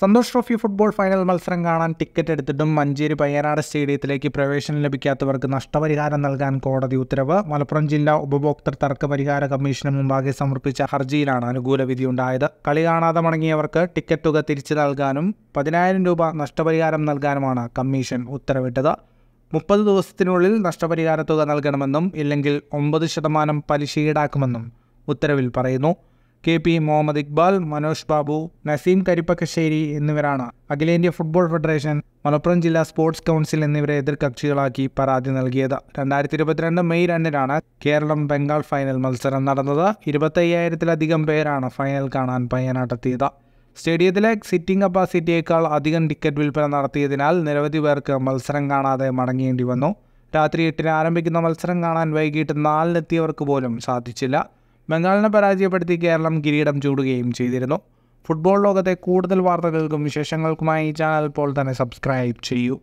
Santhosh trophy football final മത്സരം കാണാൻ ticket എടുത്തിട്ടും മഞ്ചേരി പയ്യനാട് സ്റ്റേഡിയത്തിലേക്ക് പ്രവേശനം ലഭിക്കാത്തവർക്ക് നഷ്ടപരിഹാരം നൽകാൻ കോടതി ഉത്തരവ് മലപ്പുറം ജില്ലാ ഉപഭോക്തൃ തർക്ക പരിഹാര കമ്മീഷന് മുമ്പാകെ സമർപ്പിച്ച ഹർജിയിലാണ് അനുകൂല വിധി ഉണ്ടായത് കളി കാണാതെ മടങ്ങിയവർക്ക് ടിക്കറ്റ് തുക തിരിച്ചു നൽകാനും പതിനായിരം രൂപ നഷ്ടപരിഹാരം നൽകാനുമാണ് കമ്മീഷൻ ഉത്തരവിട്ടത് മുപ്പത് ദിവസത്തിനുള്ളിൽ നഷ്ടപരിഹാര തുക നൽകണമെന്നും ഇല്ലെങ്കിൽ ഒമ്പത് ശതമാനം പലിശ ഈടാക്കുമെന്നും ഉത്തരവിൽ പറയുന്നു കെ പി മുഹമ്മദ് ഇക്ബാൽ മനോജ് ബാബു നസീം കരിപ്പക്കശ്ശേരി എന്നിവരാണ് അഖിലേന്ത്യാ ഫുട്ബോൾ ഫെഡറേഷൻ മലപ്പുറം ജില്ലാ സ്പോർട്സ് കൗൺസിൽ എന്നിവരെ എതിർ കക്ഷികളാക്കി പരാതി നൽകിയത് രണ്ടായിരത്തി ഇരുപത്തിരണ്ട് മെയ് രണ്ടിനാണ് കേരളം ബംഗാൾ ഫൈനൽ മത്സരം നടന്നത് ഇരുപത്തയ്യായിരത്തിലധികം പേരാണ് ഫൈനൽ കാണാൻ പയ്യനാട്ടെത്തിയത് സ്റ്റേഡിയത്തിലെ സിറ്റിംഗ് കപ്പാസിറ്റിയേക്കാൾ അധികം ടിക്കറ്റ് വിൽപ്പന നടത്തിയതിനാൽ നിരവധി പേർക്ക് മത്സരം കാണാതെ മടങ്ങേണ്ടി വന്നു രാത്രി എട്ടിന് ആരംഭിക്കുന്ന മത്സരം കാണാൻ വൈകിട്ട് നാലിനെത്തിയവർക്ക് പോലും സാധിച്ചില്ല ബംഗാളിനെ പരാജയപ്പെടുത്തി കേരളം കിരീടം ചൂടുകയും ചെയ്തിരുന്നു ഫുട്ബോൾ ലോകത്തെ കൂടുതൽ വാർത്തകൾക്കും വിശേഷങ്ങൾക്കുമായി ചാനൽ ഇപ്പോൾ തന്നെ സബ്സ്ക്രൈബ് ചെയ്യൂ